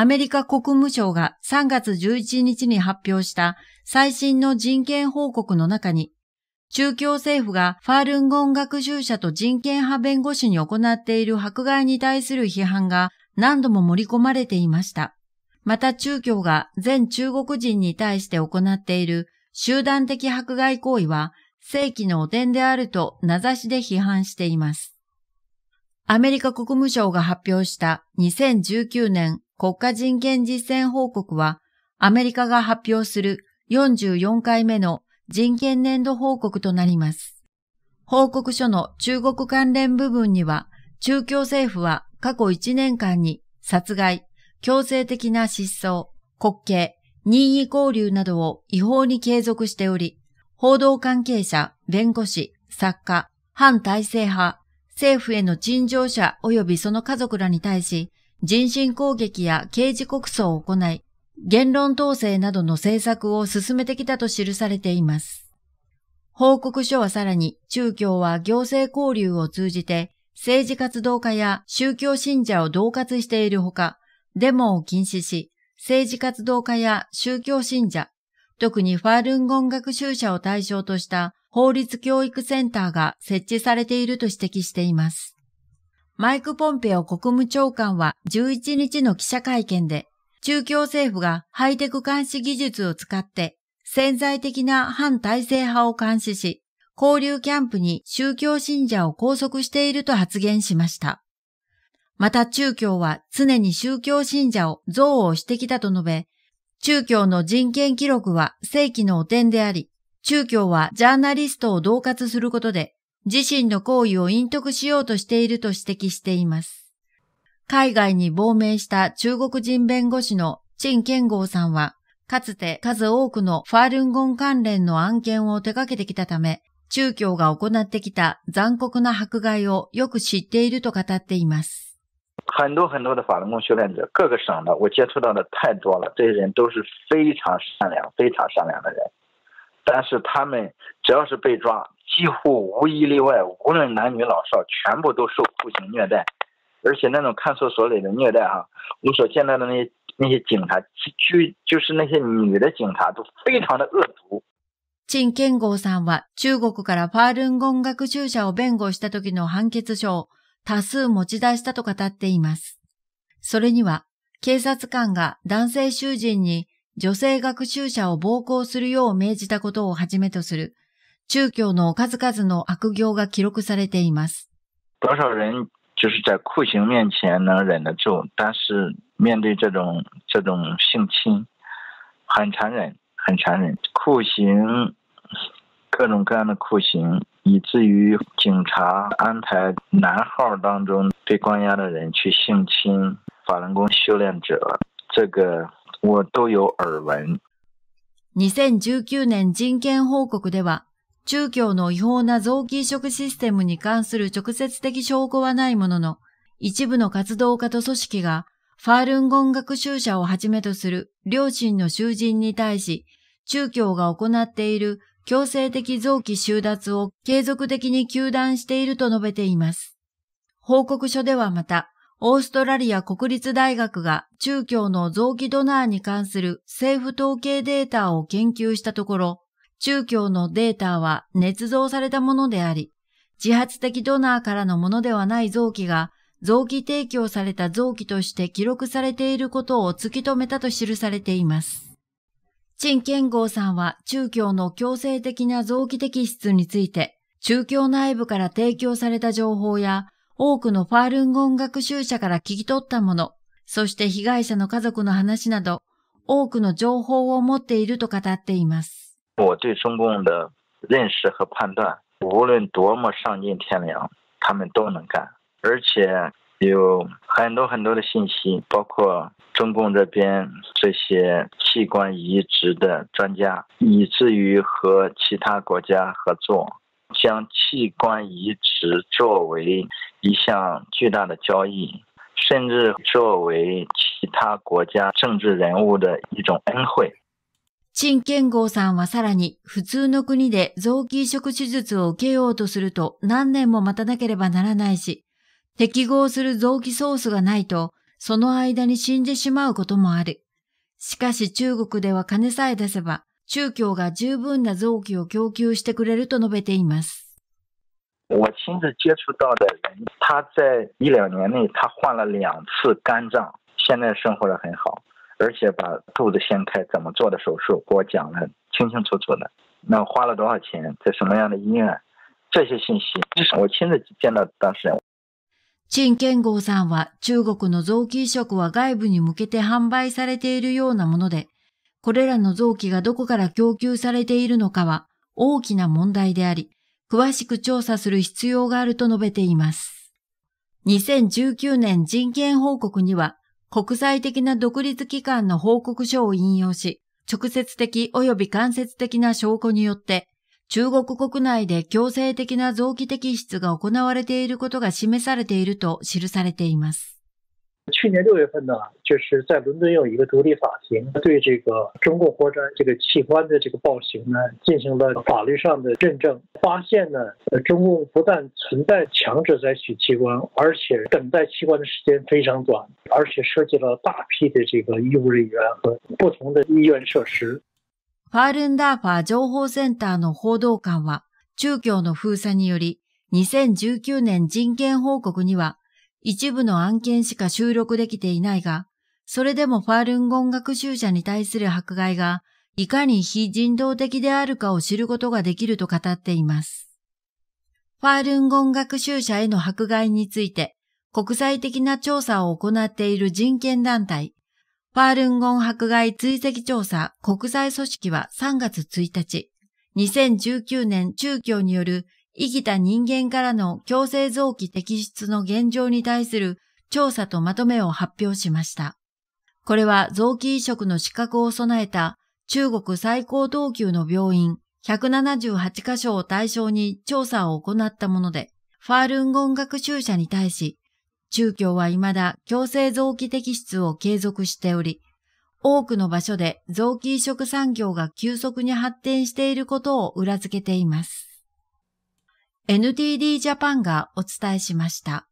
アメリカ国務省が3月11日に発表した最新の人権報告の中に、中共政府がファールンゴン学習者と人権派弁護士に行っている迫害に対する批判が何度も盛り込まれていました。また中共が全中国人に対して行っている集団的迫害行為は正規の汚点であると名指しで批判しています。アメリカ国務省が発表した2019年国家人権実践報告は、アメリカが発表する44回目の人権年度報告となります。報告書の中国関連部分には、中共政府は過去1年間に殺害、強制的な失踪、国刑、任意交流などを違法に継続しており、報道関係者、弁護士、作家、反体制派、政府への陳情者及びその家族らに対し、人身攻撃や刑事告訴を行い、言論統制などの政策を進めてきたと記されています。報告書はさらに、中共は行政交流を通じて、政治活動家や宗教信者を同活しているほか、デモを禁止し、政治活動家や宗教信者、特にファールンゴン学習者を対象とした法律教育センターが設置されていると指摘しています。マイク・ポンペオ国務長官は11日の記者会見で、中共政府がハイテク監視技術を使って潜在的な反体制派を監視し、交流キャンプに宗教信者を拘束していると発言しました。また中共は常に宗教信者を憎悪してきたと述べ、中共の人権記録は正規の汚点であり、中共はジャーナリストを同活することで自身の行為を隠匿しようとしていると指摘しています。海外に亡命した中国人弁護士の陳健豪さんは、かつて数多くのファールンゴン関連の案件を手掛けてきたため、中共が行ってきた残酷な迫害をよく知っていると語っています。很多很多的法轮功修炼者，各个省的我接触到的太多了。这些人都是非常善良、非常善良的人，但是他们只要是被抓，几乎无一例外，无论男女老少，全部都受酷刑虐待，而且那种看守所里的虐待啊，你所见到的那些那些警察，就就是那些女的警察都非常的恶毒。陳建豪さんは中国からファールンゴン学習者を弁護した時の判決書，を多数持ち出したと語っています。それには、警察官が男性囚人に女性学習者を暴行するよう命じたことをはじめとする。宗教の数々の悪行が記録されています。多少人就是在酷刑面前能忍得住，但是面对这种这种性侵，很残忍，很残忍。酷刑，各种各样的酷刑，以至于警察安排男号当中被关押的人去性侵法轮功修炼者，这个我都有耳闻。2019年人権報告では、中共の違法な臓器移植システムに関する直接的証拠はないものの、一部の活動家と組織が、ファールンゴン学習者をはじめとする両親の囚人に対し、中共が行っている強制的臓器収奪を継続的に求断していると述べています。報告書ではまた、オーストラリア国立大学が中共の臓器ドナーに関する政府統計データを研究したところ、宗教のデータは捏造されたものであり、自発的ドナーからのものではない臓器が臓器提供された臓器として記録されていることを突き止めたと記されています。陳建豪さんは中教の強制的な臓器摘出について、中教内部から提供された情報や、多くのファールンゴン学習者から聞き取ったもの、そして被害者の家族の話など、多くの情報を持っていると語っています。我对中共的认识和判断，无论多么丧尽天良，他们都能干，而且有很多很多的信息，包括中共这边这些器官移植的专家，以至于和其他国家合作，将器官移植作为一项巨大的交易，甚至作为其他国家政治人物的一种恩惠。陳建豪さんはさらに普通の国で臓器移植手術を受けようとすると何年も待たなければならないし、適合する臓器ソースがないと、その間に死んでしまうこともある。しかし中国では金さえ出せば、宗教が十分な臓器を供給してくれると述べています。我亲自接触到的人，他在一两年内他换了两次肝脏，现在生活的很好。而且把肚子掀开怎么做的手术给我讲了清清楚楚的，那花了多少钱，在什么样的医院，这些信息我亲自见到当事人。陳建豪さんは中国の臓器移植は外部に向けて販売されているようなもので、これらの臓器がどこから供給されているのかは大きな問題であり、詳しく調査する必要があると述べています。2019年人権報告には、国際的な独立機関の報告書を引用し、直接的及び間接的な証拠によって、中国国内で強制的な臓器摘出が行われていることが示されていると記されています。去年六月份呢，就是在伦敦有一个独立法庭，对这个中国国家这个器官的这个暴行呢，进行了法律上的认证，发现呢，中共不但存在强制摘取器官，而且等待器官的时间非常短，而且涉及了大批的这个医务人员和不同的医院设施。ファルンファー情報センターの報道官は、中共の封鎖により、2019年人権報告には。一部の案件しか収録できていないが、それでもファールンゴン学習者に対する迫害がいかに非人道的であるかを知ることができると語っています。ファールンゴン学習者への迫害について国際的な調査を行っている人権団体、ファールンゴン迫害追跡調査国際組織は3月1日、2019年中共による生きた人間からの強制臓器摘出の現状に対する調査とまとめを発表しました。これは臓器移植の資格を備えた中国最高等級の病院178カ所を対象に調査を行ったもので、ファールンゴン学習者に対し、中共は未だ強制臓器摘出を継続しており、多くの場所で臓器移植産業が急速に発展していることを裏付けています。NTD ジャパンがお伝えしました。